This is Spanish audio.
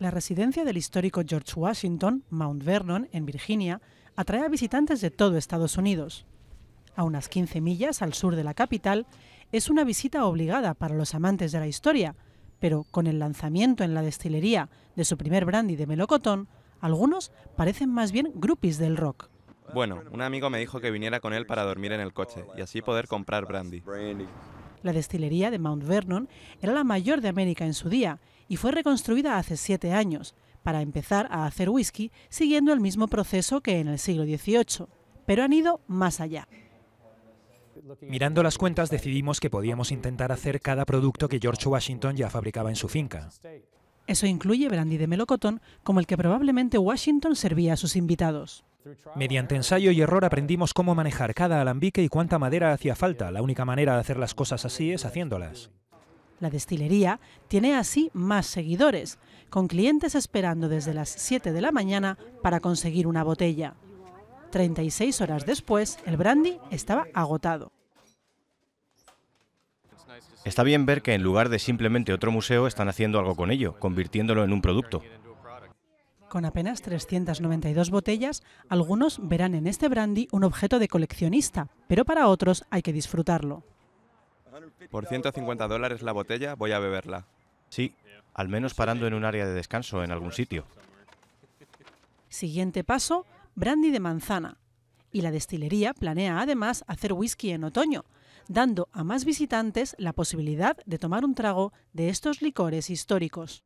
la residencia del histórico George Washington, Mount Vernon, en Virginia, atrae a visitantes de todo Estados Unidos. A unas 15 millas al sur de la capital, es una visita obligada para los amantes de la historia, pero con el lanzamiento en la destilería de su primer brandy de melocotón, algunos parecen más bien groupies del rock. Bueno, un amigo me dijo que viniera con él para dormir en el coche y así poder comprar brandy. La destilería de Mount Vernon era la mayor de América en su día y fue reconstruida hace siete años para empezar a hacer whisky siguiendo el mismo proceso que en el siglo XVIII, pero han ido más allá. Mirando las cuentas decidimos que podíamos intentar hacer cada producto que George Washington ya fabricaba en su finca. Eso incluye brandy de melocotón, como el que probablemente Washington servía a sus invitados. Mediante ensayo y error aprendimos cómo manejar cada alambique y cuánta madera hacía falta. La única manera de hacer las cosas así es haciéndolas. La destilería tiene así más seguidores, con clientes esperando desde las 7 de la mañana para conseguir una botella. 36 horas después, el brandy estaba agotado. Está bien ver que en lugar de simplemente otro museo están haciendo algo con ello, convirtiéndolo en un producto. Con apenas 392 botellas, algunos verán en este brandy un objeto de coleccionista, pero para otros hay que disfrutarlo. Por 150 dólares la botella, voy a beberla. Sí, al menos parando en un área de descanso en algún sitio. Siguiente paso, brandy de manzana. Y la destilería planea además hacer whisky en otoño, dando a más visitantes la posibilidad de tomar un trago de estos licores históricos.